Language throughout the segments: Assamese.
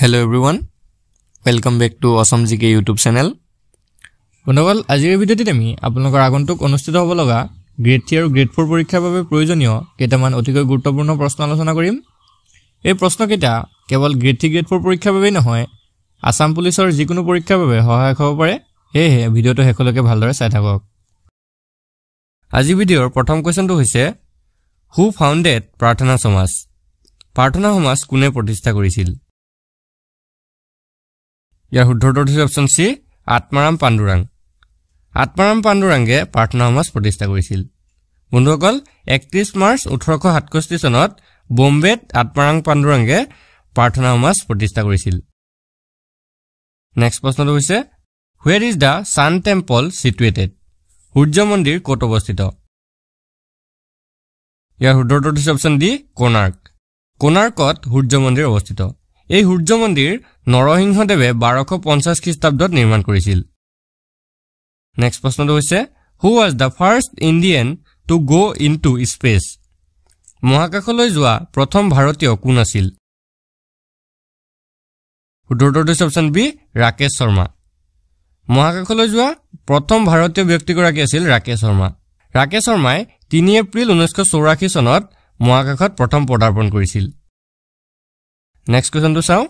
hello' everyone welcome back to Asom G K YouTube channel বন্ধুসকল আজিৰ ভিডিঅ'টিত আমি আপোনালোকৰ আগন্তুক অনুষ্ঠিত হ'ব লগা গ্ৰেড থ্ৰী আৰু গ্ৰেড ফ'ৰ পৰীক্ষাৰ বাবে প্ৰয়োজনীয় কেইটামান অতিকৈ গুৰুত্বপূৰ্ণ প্ৰশ্ন আলোচনা কৰিম এই প্ৰশ্নকেইটা কেৱল গ্ৰেড থ্ৰী গ্ৰেড ফ'ৰ পৰীক্ষাৰ বাবেই নহয় আছাম পুলিচৰ যিকোনো পৰীক্ষাৰ বাবে সহায়ক হ'ব পাৰে সেয়েহে ভিডিঅ'টো শেষলৈকে ভালদৰে চাই থাকক আজিৰ ভিডিঅ'ৰ প্ৰথম কুৱেশ্যনটো হৈছে হু ফাউণ্ডেড প্ৰাৰ্থনা সমাজ প্ৰাৰ্থনা সমাজ কোনে প্ৰতিষ্ঠা কৰিছিল ইয়াৰ শুদ্ধ উত্তৰটো হৈছে অপশ্যন চি আত্মাৰাম পাণ্ডুৰাং আত্মাৰাম পাণ্ডুৰাঙে প্ৰাৰ্থনা সমাজ প্ৰতিষ্ঠা কৰিছিল বন্ধুসকল একত্ৰিছ মাৰ্চ ওঠৰশ সাতষষ্ঠি চনত বম্বেত আত্মাৰাং পাণ্ডুৰাঙে প্ৰাৰ্থনা সমাজ প্ৰতিষ্ঠা কৰিছিল নেক্সট প্ৰশ্নটো হৈছে where is the sun temple situated সূৰ্য মন্দিৰ ক'ত অৱস্থিত ইয়াৰ শুদ্ধ উত্তৰটো হৈছে অপশ্যন ডি কোণাৰ্ক কোণাৰ্কত সূৰ্য মন্দিৰ অৱস্থিত এই সূৰ্য মন্দিৰ নৰসিংহদেৱে বাৰশ পঞ্চাছ খ্ৰীষ্টাব্দত নিৰ্মাণ কৰিছিল নেক্সট প্ৰশ্নটো হৈছে who was the first Indian to go' into space মহাকাশলৈ যোৱা প্ৰথম ভাৰতীয় কোন আছিল উত্তৰটো হৈছে অপশ্যন বি ৰাকেশ শৰ্মা মহাকাশলৈ যোৱা প্ৰথম ভাৰতীয় ব্যক্তিগৰাকী আছিল ৰাকেশ শৰ্মা ৰাকেশ শৰ্মাই তিনি এপ্ৰিল ঊনৈছশ চৌৰাশী চনত মহাকাশত প্ৰথম পদাৰ্পণ কৰিছিল নেক্সট কুৱেশ্যনটো চাওঁ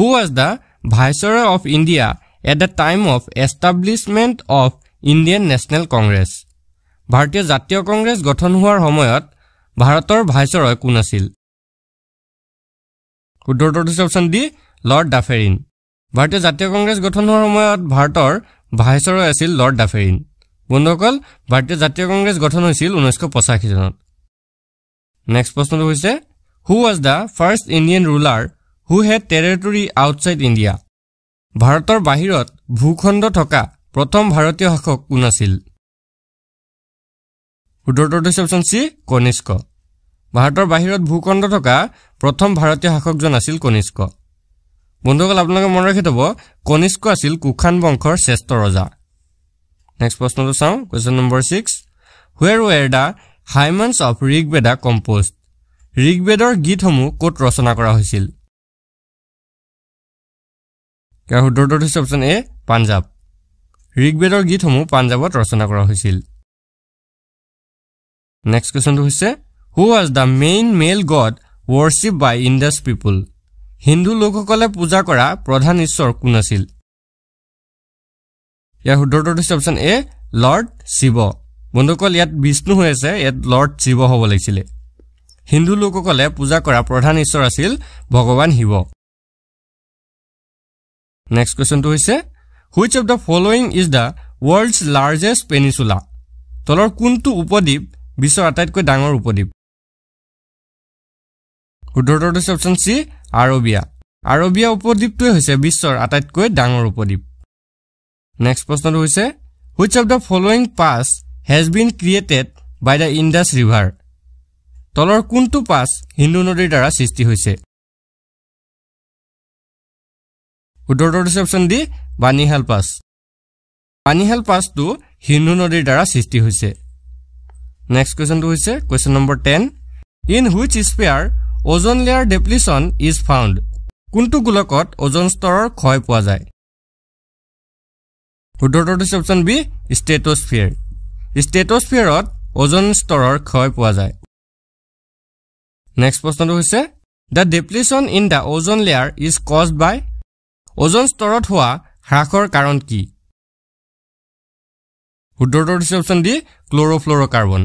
who was the viceroy of India at the time of establishment of Indian National Congress ভাৰতীয় জাতীয় কংগ্ৰেছ গঠন হোৱাৰ সময়ত ভাৰতৰ ভাইচৰয় কোন আছিল উত্তৰটোৰ হৈছে অপশ্যন ডি লৰ্ড ডাফেৰিন ভাৰতীয় জাতীয় কংগ্ৰেছ গঠন হোৱাৰ সময়ত ভাৰতৰ ভাইচৰয় আছিল লৰ্ড ডাফেৰিন বন্ধুসকল ভাৰতীয় জাতীয় কংগ্ৰেছ গঠন হৈছিল ঊনৈছশ পঁচাশী চনত নেক্সট প্ৰশ্নটো হৈছে who was the first Indian ruler who held territory outside India ভাৰতৰ বাহিৰত ভূখণ্ড থকা প্ৰথম ভাৰতীয় শাসক কোন আছিল উত্তৰটোৰ হৈছে অপশ্যন চি কনিষ্ক ভাৰতৰ বাহিৰত ভূখণ্ড থকা প্ৰথম ভাৰতীয় শাসকজন আছিল কনিষ্ক বন্ধুসকল আপোনালোকে মনত ৰাখি থ'ব কনিষ্ক আছিল কুশান বংশৰ শ্ৰেষ্ঠ ৰজা নেক্সট প্ৰশ্নটো চাওঁ question number six where were the hymns of Rigveda compose ঋগবেদৰ গীতসমূহ ক'ত ৰচনা কৰা হৈছিল ইয়াৰ শুদ্ধ উত্তৰটো হৈছে অপশ্যন এ পাঞ্জাৱ ঋগবেদৰ গীতসমূহ পাঞ্জাৱত ৰচনা কৰা হৈছিল নেক্সট কুৱেশ্যনটো হৈছে who was the main male god worship by Indus people হিন্দু লোকসকলে পূজা কৰা প্ৰধান ঈশ্বৰ কোন আছিল ইয়াৰ শুদ্ধ উত্তৰটো হৈছে অপশ্যন এ লৰ্ড শিৱ বন্ধুসকল ইয়াত বিষ্ণু হৈ আছে ইয়াত লৰ্ড শিৱ হ'ব লাগিছিলে হিন্দু লোকসকলে পূজা কৰা প্ৰধান ঈশ্বৰ আছিল ভগৱান শিৱ নেক্সট কুৱেশ্যনটো হৈছে which of the following is the world's largest peninsula তলৰ কোনটো উপদ্বীপ বিশ্বৰ আটাইতকৈ ডাঙৰ উপদ্বীপ উত্তৰটোত হৈছে অপশ্যন চি আৰবিয়া আৰবিয়া উপদ্বীপটোৱে হৈছে বিশ্বৰ আটাইতকৈ ডাঙৰ উপদ্বীপ নেক্সট প্ৰশ্নটো হৈছে which of the following pass has been created by the Indus river তলৰ কোনটো পাছ হিন্দু নদীৰ দ্বাৰা সৃষ্টি হৈছে সোঁতৰটো হৈছে option D Panishal pass Panishal পাছটো সিন্ধু নদীৰ দ্বাৰা সৃষ্টি হৈছে নেক্সট কুৱেশ্যনটো হৈছে question number ten in which sphere ozone layer depletion is found কোনটো গোলকত ওজন স্তৰৰ ক্ষয় পোৱা যায় সোঁতৰটো হৈছে অপশ্যন বি ষ্টেটস্ফিয়াৰ ষ্টেটস্ফিয়াৰত ওজন স্তৰৰ ক্ষয় পোৱা যায় নেক্সট প্ৰশ্নটো হৈছে the depletion in the ozone layer is caused by ozone স্তৰত হোৱা হ্ৰাসৰ কাৰণ কি উত্তৰটো হৈছে অপশ্যন ডি ক্লৰ'ফ্লৰ'কাৰ্বন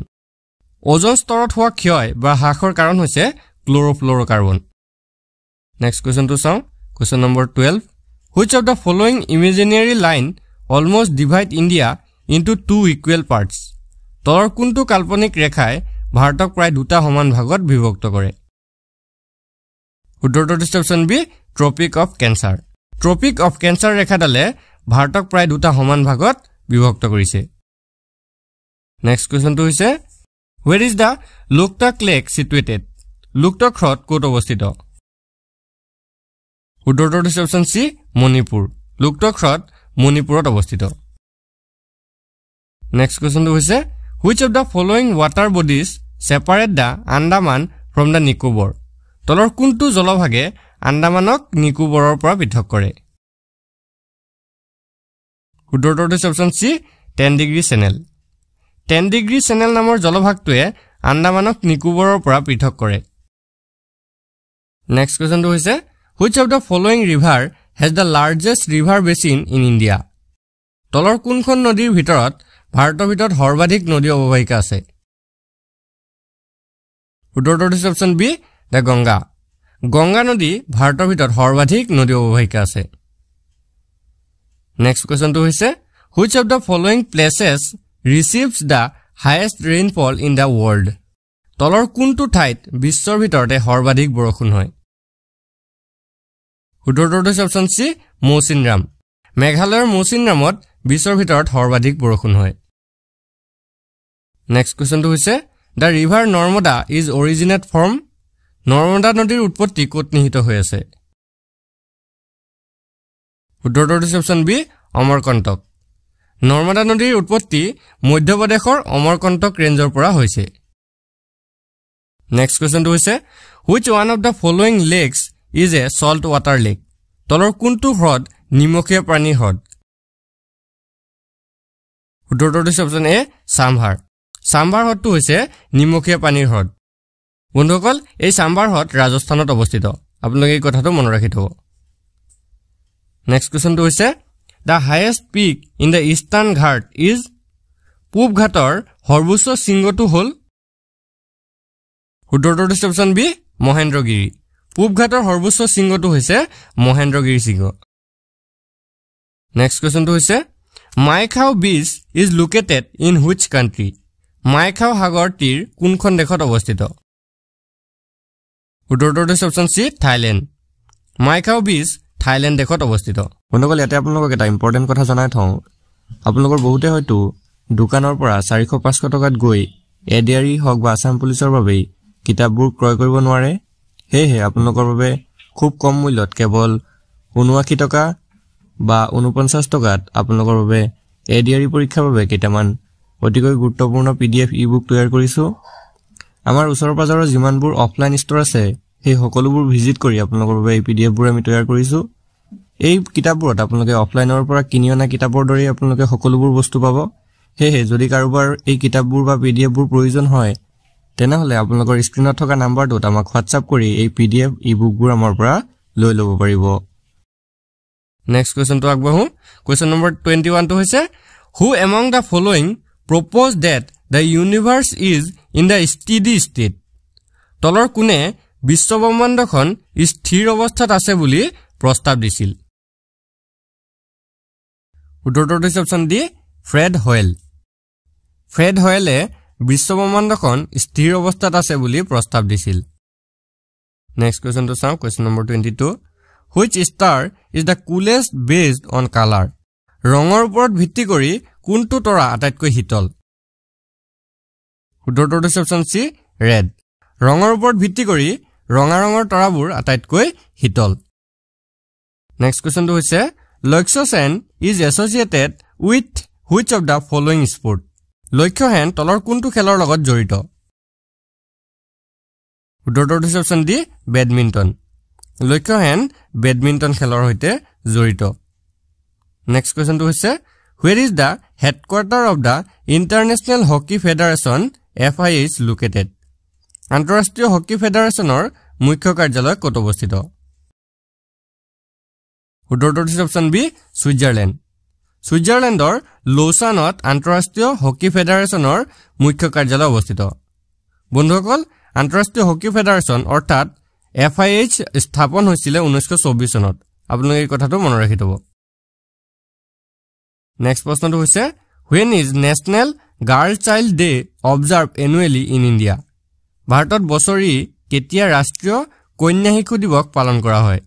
ওজন স্তৰত হোৱা ক্ষয় বা হ্ৰাসৰ কাৰণ হৈছে ক্লৰ'ফ্লৰ'কাৰ্বন নেক্সট কুৱেশ্যনটো চাওঁ question number twelve which of the following imaginary line almost divide India into two equal parts তলৰ কোনটো কাল্পনিক ৰেখাই ভাৰতক প্ৰায় দুটা সমান ভাগত বিভক্ত কৰে উত্তৰটো হৈছে option B Tropic of Cancer Tropic of Cancer ৰেখাডালে ভাৰতক প্ৰায় দুটা সমান ভাগত বিভক্ত কৰিছে নেক্সট কুৱেশ্যনটো হৈছে where is the Loktak lake situated Loktak হ্ৰদ ক'ত অৱস্থিত উত্তৰটো হৈছে অপশ্যন চি মণিপুৰ লুক্টক হ্ৰদ মণিপুৰত অৱস্থিত নেক্সট কুৱেশ্যনটো হৈছে which of the following water bodies separate the Andaman from the Nicobar তলৰ কোনটো জলভাগে আন্দামানক নিকোবৰৰ পৰা পৃথক কৰে উত্তৰটো হৈছে option C ten degree channel ten degree channel নামৰ জলভাগটোৱে আন্দামানক নিকোবৰৰ পৰা পৃথক কৰে নেক্সট কুৱেশ্যনটো হৈছে which of the following river has the largest river basin in India তলৰ কোনখন নদীৰ ভিতৰত ভাৰতৰ ভিতৰত সৰ্বাধিক নদী অৱবাহিকা আছে উত্তৰটো হৈছে option B the Ganga Ganga নদী ভাৰতৰ ভিতৰত সৰ্বাধিক নদী অৱবাহিকা আছে নেক্সট কুৱেশ্যনটো হৈছে which of the following places receives the highest rainfall in the world তলৰ কোনটো ঠাইত বিশ্বৰ ভিতৰতে সৰ্বাধিক বৰষুণ হয় সোতৰটো হৈছে অপশ্যন চি মৌচিনৰাম মেঘালয়ৰ মৌচিনৰামত বিশ্বৰ ভিতৰত সৰ্বাধিক বৰষুণ হয় নেক্সট কুৱেশ্যনটো হৈছে the river Narmada is originate from Narmada নদীৰ উৎপত্তি ক'ত নিহিত হৈ আছে বি অমৰকণ্টক নৰ্মদা নদীৰ উৎপত্তি মধ্যপ্ৰদেশৰ অমৰকণ্টক ৰেঞ্জৰ পৰা হৈছে নেক্সট কুৱেশ্যনটো হৈছে which one of the following lakes is a salt water lake তলৰ কোনটো হ্ৰদ নিমখীয়া প্ৰাণীৰ হ্ৰদ উত্তৰটো হৈছে অপশ্যন এ চাম্ভাৰ ছাম্ভাৰ হ্ৰদটো হৈছে নিমখীয়া পানীৰ হ্ৰদ বন্ধুসকল এই চাম্বাৰ হ্ৰদ ৰাজস্থানত অৱস্থিত আপোনালোকে এই কথাটো মনত ৰাখি থ'ব নেক্সট কুৱেশ্যনটো হৈছে the highest peak in the eastern Ghat is পূব ঘাটৰ সৰ্বোচ্চ শৃংগটো হ'ল সোতৰটো হৈছে অপশ্যন বি মহেন্দ্ৰগিৰি পূব ঘাটৰ সৰ্বোচ্চ শৃংগটো হৈছে মহেন্দ্ৰগিৰি শৃংগ নেক্সট কুৱেশ্যনটো হৈছে Mai Khao beach is located in which country Mai Khao সাগৰ তীৰ কোনখন দেশত অৱস্থিত উত্তৰটোত হৈছে option C Thailand Mai Khao beach Thailand দেশত অৱস্থিত বন্ধুসকল ইয়াতে আপোনালোকক এটা ইম্পৰ্টেণ্ট কথা জনাই থওঁ আপোনালোকৰ বহুতে হয়তো দোকানৰ পৰা চাৰিশ পাঁচশ টকাত গৈ এডিয়াৰী হওক বা আছাম পুলিচৰ বাবেই কিতাপবোৰ ক্ৰয় কৰিব নোৱাৰে সেয়েহে আপোনালোকৰ বাবে খুব কম মূল্যত কেৱল ঊনোৱাশী টকা বা ঊনপঞ্চাছ টকাত আপোনালোকৰ বাবে এ ডি এডিয়াৰী পৰীক্ষাৰ বাবে কেইটামান অতিকৈ গুৰুত্বপূৰ্ণ P D F ebook তৈয়াৰ কৰিছোঁ আমাৰ ওচৰ পাজৰৰ যিমানবোৰ অফলাইন ষ্ট'ৰ আছে সেই সকলোবোৰ ভিজিট কৰি আপোনালোকৰ বাবে এই পি ডি এফবোৰ আমি তৈয়াৰ কৰিছোঁ এই কিতাপবোৰত আপোনালোকে অফলাইনৰ পৰা কিনি অনা কিতাপৰ দৰেই আপোনালোকে সকলোবোৰ বস্তু পাব সেয়েহে যদি কাৰোবাৰ এই কিতাপবোৰ বা পি ডি এফবোৰ প্ৰয়োজন হয় তেনেহ'লে আপোনালোকৰ স্ক্ৰীণত থকা নাম্বাৰটোত আমাক হোৱাটছআপ কৰি এই পি ডি এফ ই বুকবোৰ আমাৰ পৰা লৈ ল'ব পাৰিব নেক্সট কুৱেশ্যনটো আগবাঢ়ো কুৱেশ্যন নম্বৰ টুৱেণ্টি ওৱানটো হৈছে who among the following propose that the universe is in the steady state তলৰ কোনে বিশ্ব ব্ৰহ্মাণ্ডখন স্থিৰ অৱস্থাত আছে বুলি প্ৰস্তাৱ দিছিল উত্তৰটোৰ হৈছে option D Fred Hoyle Fred হোৱেলে বিশ্ব ব্ৰহ্মাণ্ডখন স্থিৰ অৱস্থাত আছে বুলি প্ৰস্তাৱ দিছিল নেক্সট কুৱেশ্যনটো চাওঁ question number twenty two which star is the coolest based on colour ৰঙৰ ওপৰত ভিত্তি কৰি কোনটো তৰা আটাইতকৈ শীতল শুদ্ধটোৰ হৈছে অপশ্যন চি ৰেড ৰঙৰ ওপৰত ভিত্তি কৰি ৰঙা ৰঙৰ তৰাবোৰ আটাইতকৈ শীতল নেক্সট কুৱেশ্যনটো হৈছে Lakshya Sen is associated with which of the following sport Lakshya Sen তলৰ কোনটো খেলৰ লগত জড়িত শুদ্ধটোৰ হৈছে অপশ্যন ডি বেডমিণ্টন লক্ষ্য হেন বেডমিণ্টন খেলৰ সৈতে জড়িত নেক্সট কুৱেশ্যনটো হৈছে where is the headquarter of the International Hockey Federation F I H located আন্তঃৰাষ্ট্ৰীয় হকী ফেডাৰেশ্যনৰ মুখ্য কাৰ্যালয় ক'ত অৱস্থিত উত্তৰটো দিছে অপশ্যন বি ছুইজাৰলেণ্ড ছুইজাৰলেণ্ডৰ লৌচানত আন্তঃৰাষ্ট্ৰীয় হকী ফেডাৰেশ্যনৰ মুখ্য কাৰ্যালয় অৱস্থিত বন্ধুসকল আন্তঃৰাষ্ট্ৰীয় হকী ফেডাৰেশ্যন অৰ্থাৎ এফ আই এইচ স্থাপন হৈছিলে ঊনৈছশ চৌবিছ চনত আপোনালোকে এই কথাটো মনত ৰাখি থব নেক্সট প্ৰশ্নটো হৈছে when is National Girl Child Day observe annually in India ভাৰতত বছৰি কেতিয়া ৰাষ্ট্ৰীয় কন্যা শিশু দিৱস পালন কৰা হয়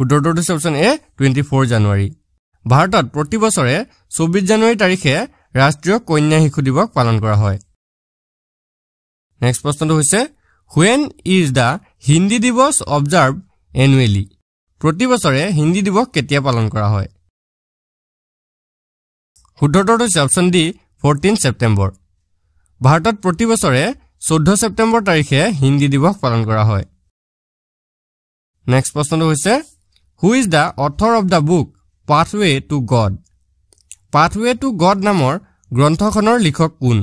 উত্তৰটো হৈছে option A twenty four January ভাৰতত প্ৰতি বছৰে চৌব্বিছ জানুৱাৰী তাৰিখে ৰাষ্ট্ৰীয় কন্যা শিশু দিৱস পালন কৰা হয় নেক্সট প্ৰশ্নটো হৈছে হুৱেন ইজ দ্য হিন্দী দিৱস অবজাৰ্ভ এনুৱেলি প্ৰতি বছৰে হিন্দী দিৱস কেতিয়া পালন কৰা হয় শুদ্ধটোৰ হৈছে অপশ্যন ডি ফৰটিন ছেপ্টেম্বৰ ভাৰতত প্ৰতি বছৰে চৈধ্য ছেপ্টেম্বৰ তাৰিখে হিন্দী দিৱস পালন কৰা হয় নেক্সট প্ৰশ্নটো হৈছে who is the author of the book Pathway to God Pathway to God নামৰ গ্ৰন্থখনৰ লিখক কোন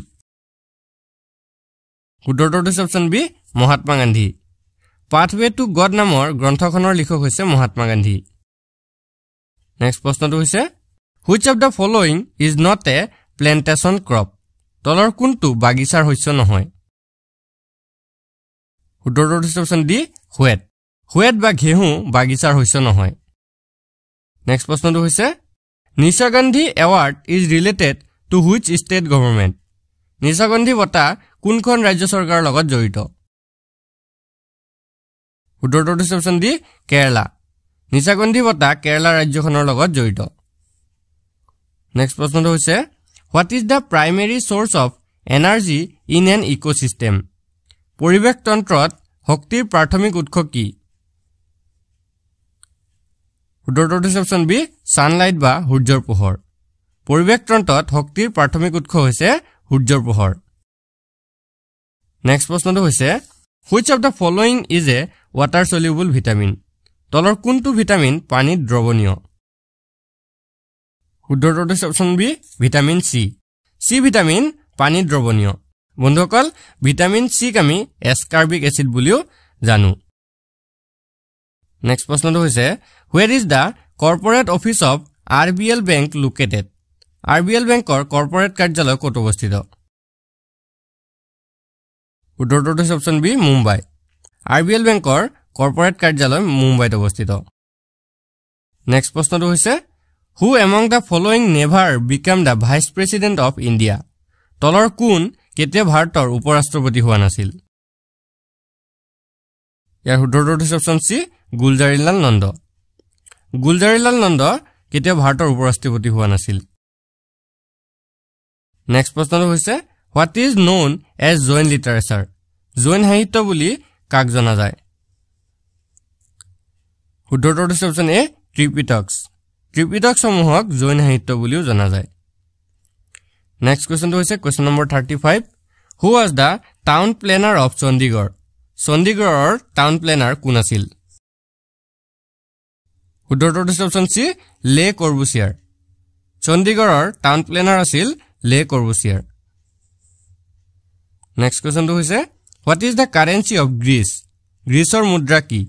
শুদ্ধটোৰ হৈছে option B Mahatma Gandhi Pathway to God নামৰ গ্ৰন্থখনৰ লিখক হৈছে মহাত্মা গান্ধী নেক্সট প্ৰশ্নটো হৈছে which of the following is not a plantation crop তলৰ কোনটো বাগিচাৰ শস্য নহয় সোতৰ ডিচন ডি হুৱেট হুৱেট বা ঘেঁহু বাগিচাৰ শস্য নহয় নেক্সট প্ৰশ্নটো হৈছে Nishagandhi award is related to which state government Nishagandhi বঁটা কোনখন ৰাজ্য চৰকাৰৰ লগত জড়িত সোতৰ ডিচন ডি কেৰালা নিচাগন্ধী বঁটা কেৰালা ৰাজ্যখনৰ লগত জড়িত নেক্সট প্ৰশ্নটো হৈছে what is the primary source of energy in an ecosystem পৰিৱেশতন্ত্ৰত শক্তিৰ প্ৰাথমিক উৎস কি উত্তৰটো হৈছে অপশ্যন বি ছানলাইট বা সূৰ্যৰ পোহৰ পৰিৱেশতন্ত্ৰত শক্তিৰ প্ৰাথমিক উৎস হৈছে সূৰ্যৰ পোহৰ নেক্সট প্ৰশ্নটো হৈছে which of the following is a water soluble vitamin তলৰ কোনটো ভিটামিন পানীত দ্ৰৱণীয় শুদ্ধ উত্তৰটো হৈছে option B vitamin C C vitamin পানী দ্ৰৱণীয় বন্ধুসকল ভিটামিন চিক আমি এছকাৰ্বিক এচিড বুলিও জানো নেক্সট প্ৰশ্নটো হৈছে where is the corporate office of R B L bank located R B L বেংকৰ কৰ্পৰেট কাৰ্যালয় ক'ত অৱস্থিত উত্তৰটোত হৈছে option B Mumbai R B L বেংকৰ কৰ্পৰেট কাৰ্যালয় মুম্বাইত অৱস্থিত নেক্সট প্ৰশ্নটো হৈছে who among the following never became the vice president of India তলৰ কোন কেতিয়া ভাৰতৰ উপ ৰাষ্ট্ৰপতি হোৱা নাছিল ইয়াৰ শুদ্ধটোৰ হিচাপচন চি গুলজাৰীলাল নন্দ গুলজাৰীলাল নন্দ কেতিয়াও ভাৰতৰ উপ ৰাষ্ট্ৰপতি হোৱা নাছিল নেক্সট প্ৰশ্নটো হৈছে what is known as Jain literature Jain সাহিত্য বুলি কাক জনা যায় শুদ্ধটোৰ হিচাপচন এ ত্ৰিপিটক্স ত্ৰিপিটকসমূহক জৈন সাহিত্য বুলিও জনা যায় নেক্সট কুৱেশ্যনটো হৈছে question number thirty five who was the town planner of Chandigarh চণ্ডীগড়ৰ টাউন প্লেনাৰ কোন আছিল শুদ্ধটোত হৈছে অপশ্যন চি লে কৰ্বুচিয়াৰ চণ্ডীগড়ৰ টাউন প্লেনাৰ আছিল লে কৰ্বুচিয়াৰ নেক্সট কুৱেশ্যনটো হৈছে what is the currency of Greece গ্ৰীচৰ মুদ্ৰা কি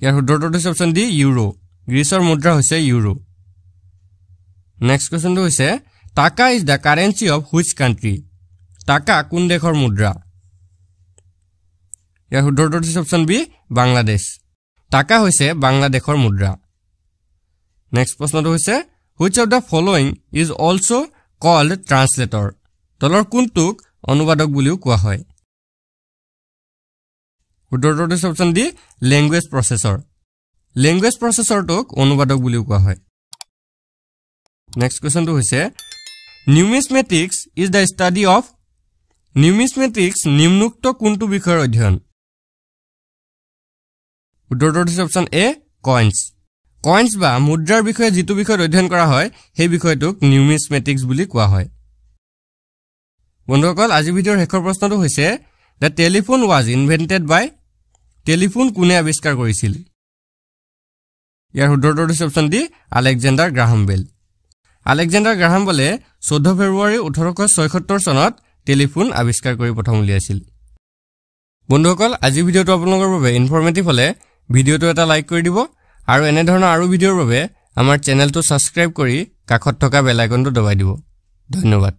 ইয়াৰ শুদ্ধটোত হৈছে অপশ্যন ডি ইউৰো গ্ৰীচৰ মুদ্ৰা হৈছে ইউৰো নেক্সট কুৱেশ্যনটো হৈছে taka is the currency of which country taka কোন দেশৰ মুদ্ৰা ইয়াৰ শুদ্ধটো হৈছে অপশ্যন বি বাংলাদেশ টাকা হৈছে বাংলাদেশৰ মুদ্ৰা নেক্সট প্ৰশ্নটো হৈছে which of the following is also' called translator তলৰ কোনটোক অনুবাদক বুলিও কোৱা হয় শুদ্ধটো হৈছে option D language processor language প্ৰচেছৰটোক অনুবাদক বুলিও কোৱা হয় নেক্সট কুৱেশ্যনটো হৈছে numismatics is the study of numismatics নিম্নোক্ত কোনটো বিষয়ৰ অধ্যয়ন উত্তৰটো হৈছে অপশ্যন এ কইনছ কইনছ বা মুদ্ৰাৰ বিষয়ে যিটো বিষয়ত অধ্যয়ন কৰা হয় সেই বিষয়টোক নিউমিছমেটিক্স বুলি কোৱা হয় বন্ধুসকল আজিৰ ভিডিঅ'ৰ শেষৰ প্ৰশ্নটো হৈছে the telephone was invented by telephone কোনে আৱিষ্কাৰ কৰিছিল ইয়াৰ শুদ্ধটো হৈছে option D Alexander Graham Bell Alexander গ্ৰাহামবেলে চৈধ্য ফেব্ৰুৱাৰী ওঠৰশ ছয়সত্তৰ চনত টেলিফোন আৱিষ্কাৰ কৰি প্ৰথম উলিয়াইছিল বন্ধুসকল আজিৰ ভিডিঅ'টো আপোনালোকৰ বাবে ইনফৰ্মেটিভ হ'লে ভিডিঅ'টো এটা লাইক কৰি দিব আৰু এনেধৰণৰ আৰু ভিডিঅ'ৰ বাবে আমাৰ চেনেলটো ছাবস্ক্ৰাইব কৰি কাষত থকা বেলাইকনটো দবাই দিব ধন্যবাদ